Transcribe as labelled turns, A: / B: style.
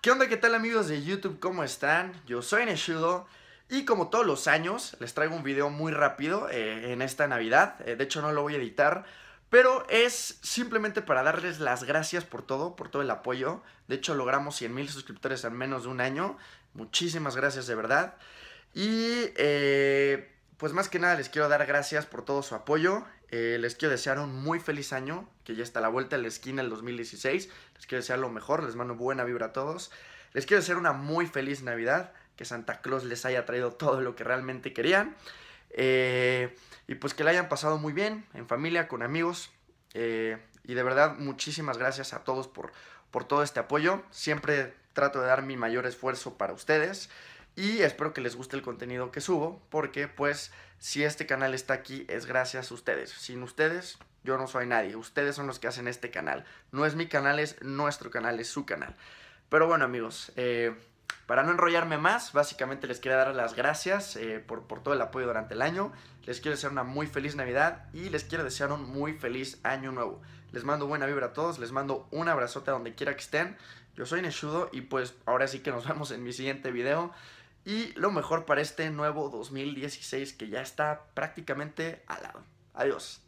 A: ¿Qué onda? ¿Qué tal amigos de YouTube? ¿Cómo están? Yo soy Neshudo y como todos los años les traigo un video muy rápido eh, en esta Navidad. Eh, de hecho no lo voy a editar, pero es simplemente para darles las gracias por todo, por todo el apoyo. De hecho logramos 100.000 suscriptores en menos de un año. Muchísimas gracias de verdad. Y eh, pues más que nada les quiero dar gracias por todo su apoyo. les quiero desear un muy feliz año, que ya está la vuelta de la esquina el 2016. Les quiero desear lo mejor, les mando buena vibra a todos. Les quiero desear una muy feliz Navidad, que Santa Claus les haya traído todo lo que realmente querían. Eh, y pues que la hayan pasado muy bien, en familia, con amigos. Eh, y de verdad, muchísimas gracias a todos por, por todo este apoyo. Siempre trato de dar mi mayor esfuerzo para ustedes. Y espero que les guste el contenido que subo, porque pues si este canal está aquí es gracias a ustedes. Sin ustedes yo no soy nadie. Ustedes son los que hacen este canal. No es mi canal, es nuestro canal, es su canal. Pero bueno, amigos, eh, para no enrollarme más, básicamente les quiero dar las gracias eh, por, todo el apoyo durante el año. Les quiero desear una muy feliz Navidad y les quiero desear un muy feliz año nuevo. Les mando buena vibra a todos, les mando un abrazote a donde quiera que estén. Yo soy Neshudo y pues ahora sí que nos vemos en mi siguiente video. Y lo mejor para este nuevo 2016 que ya está prácticamente al lado. Adiós.